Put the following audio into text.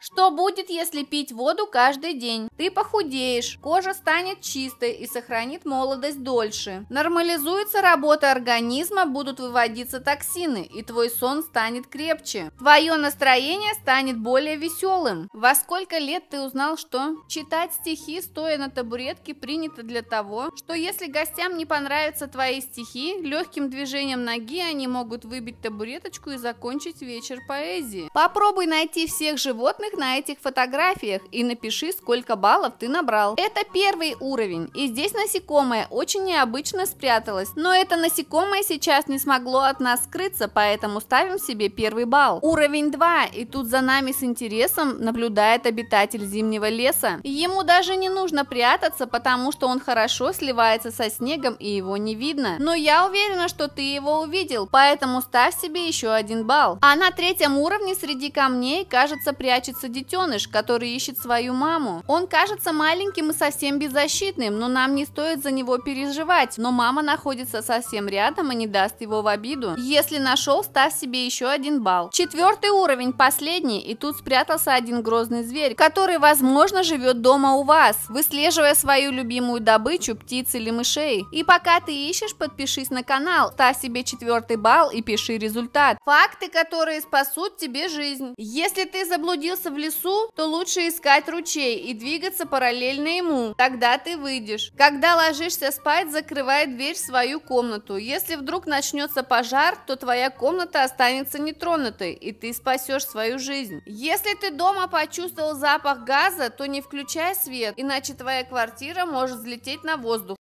Что будет, если пить воду каждый день? Ты похудеешь, кожа станет чистой и сохранит молодость дольше. Нормализуется работа организма, будут выводиться токсины, и твой сон станет крепче. Твое настроение станет более веселым. Во сколько лет ты узнал, что читать стихи, стоя на табуретке, принято для того, что если гостям не понравятся твои стихи, легким движением ноги они могут выбить табуреточку и закончить вечер поэзии. Попробуй найти всех животных, во на этих фотографиях и напиши, сколько баллов ты набрал. Это первый уровень, и здесь насекомое очень необычно спряталось, но это насекомое сейчас не смогло от нас скрыться, поэтому ставим себе первый балл. Уровень 2, и тут за нами с интересом наблюдает обитатель зимнего леса. Ему даже не нужно прятаться, потому что он хорошо сливается со снегом и его не видно. Но я уверена, что ты его увидел, поэтому ставь себе еще один балл. А на третьем уровне среди камней, кажется, прячется находится детеныш, который ищет свою маму. Он кажется маленьким и совсем беззащитным, но нам не стоит за него переживать. Но мама находится совсем рядом и не даст его в обиду. Если нашел, ставь себе еще один балл. Четвертый уровень, последний, и тут спрятался один грозный зверь, который, возможно, живет дома у вас, выслеживая свою любимую добычу, птиц или мышей. И пока ты ищешь, подпишись на канал, ставь себе четвертый балл и пиши результат. Факты, которые спасут тебе жизнь. Если ты заблудился в лесу, то лучше искать ручей и двигаться параллельно ему. Тогда ты выйдешь. Когда ложишься спать, закрывай дверь в свою комнату. Если вдруг начнется пожар, то твоя комната останется нетронутой, и ты спасешь свою жизнь. Если ты дома почувствовал запах газа, то не включай свет, иначе твоя квартира может взлететь на воздух.